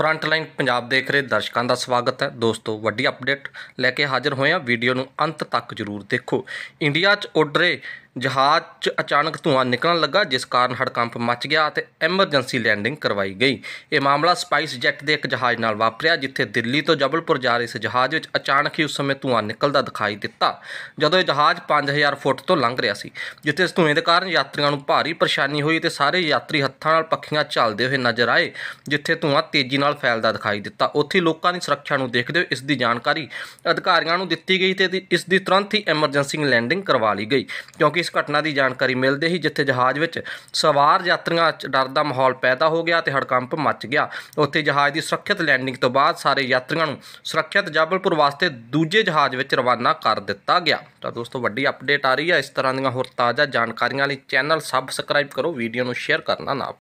front line Punjab ਦੇਖ ਰਹੇ ਦਰਸ਼ਕਾਂ ਦਾ ਸਵਾਗਤ ਹੈ ਦੋਸਤੋ ਵੱਡੀ ਅਪਡੇਟ ਲੈ ਕੇ ਹਾਜ਼ਰ ਹੋਏ ਆ ਵੀਡੀਓ ਨੂੰ ਅੰਤ ਤੱਕ ਜ਼ਰੂਰ ਦੇਖੋ ਇੰਡੀਆ 'ਚ ਉੱਡ ਰਹੇ ਜਹਾਜ਼ 'ਚ ਅਚਾਨਕ ਧੂਆਂ ਨਿਕਲਣ ਲੱਗਾ ਜਿਸ ਕਾਰਨ ਹੜਕੰਪ ਮਚ ਗਿਆ ਅਤੇ ਐਮਰਜੈਂਸੀ ਲੈਂਡਿੰਗ ਕਰਵਾਈ ਗਈ ਇਹ ਮਾਮਲਾ ਸਪਾਈਸ ਜੈਟ ਦੇ ਇੱਕ ਜਹਾਜ਼ ਨਾਲ ਵਾਪਰਿਆ ਜਿੱਥੇ ਦਿੱਲੀ ਤੋਂ ਜਬਲਪੁਰ ਜਾ ਰਹੇ ਇਸ ਜਹਾਜ਼ ਵਿੱਚ ਅਚਾਨਕ ਹੀ ਉਸ ਸਮੇਂ ਧੂਆਂ ਨਿਕਲਦਾ ਦਿਖਾਈ ਦਿੱਤਾ ਜਦੋਂ ਇਹ ਜਹਾਜ਼ 5000 ਫੁੱਟ ਤੋਂ ਲੰਘ ਰਿਹਾ ਸੀ ਜਿੱਥੇ ਇਸ ਧੂਏ ਦੇ ਕਾਰਨ ਯਾਤਰੀਆਂ ਨੂੰ ਭਾਰੀ ਪਰੇਸ਼ਾਨੀ ਹੋਈ ਤੇ ਸਾਰੇ ਯਾਤਰੀ ਹੱਥਾਂ ਨਾਲ ਪੱਖੀਆਂ ਚਲਦੇ ਹੋਏ ਨਜ਼ਰ ਆਏ ਜਿੱਥੇ ਧੂਆਂ ਤੇਜ਼ੀ ਨਾਲ ਫੈਲਦਾ ਦਿਖਾਈ ਦਿੱਤਾ ਉੱਥੇ ਲੋਕਾਂ ਦੀ ਸੁਰੱਖਿਆ ਨੂੰ ਦੇਖਦੇ ਹੋਏ ਇਸ ਦੀ ਜਾਣਕਾਰੀ ਅਧਿਕਾਰੀਆਂ ਨੂੰ ਦਿੱਤੀ ਗਈ ਤੇ ਇਸ ਦੀ ਤੁਰੰਤ ਹੀ ਐਮਰਜੈਂਸੀ ਲੈਂਡਿੰਗ ਕਰਵਾ ਲਈ ਗਈ ਕਿਉਂਕਿ ਇਸ ਘਟਨਾ ਦੀ ਜਾਣਕਾਰੀ ਮਿਲਦੇ ਹੀ ਜਿੱਥੇ ਜਹਾਜ਼ ਵਿੱਚ ਸਵਾਰ ਯਾਤਰੀਆਂ 'ਚ ਡਰ ਦਾ ਮਾਹੌਲ ਪੈਦਾ ਹੋ ਗਿਆ ਤੇ ਹੜਕੰਪ ਮਚ ਗਿਆ ਉੱਥੇ ਜਹਾਜ਼ ਦੀ ਸੁਰੱਖਿਅਤ ਲੈਂਡਿੰਗ ਤੋਂ ਬਾਅਦ ਸਾਰੇ ਯਾਤਰੀਆਂ ਨੂੰ ਸੁਰੱਖਿਅਤ ਜਬਲਪੁਰ ਵਾਸਤੇ ਦੂਜੇ ਜਹਾਜ਼ ਵਿੱਚ ਰਵਾਨਾ ਕਰ ਦਿੱਤਾ ਗਿਆ ਤਾਂ ਦੋਸਤੋ ਵੱਡੀ ਅਪਡੇਟ ਆ ਰਹੀ ਹੈ ਇਸ ਤਰ੍ਹਾਂ ਦੀਆਂ ਹੋਰ ਤਾਜ਼ਾ ਜਾਣਕਾਰੀਆਂ ਲਈ ਚੈਨਲ ਸਬਸਕ੍ਰਾਈਬ ਕਰੋ ਵੀਡੀਓ ਨੂੰ ਸ਼ੇਅਰ ਕਰਨਾ ਨਾ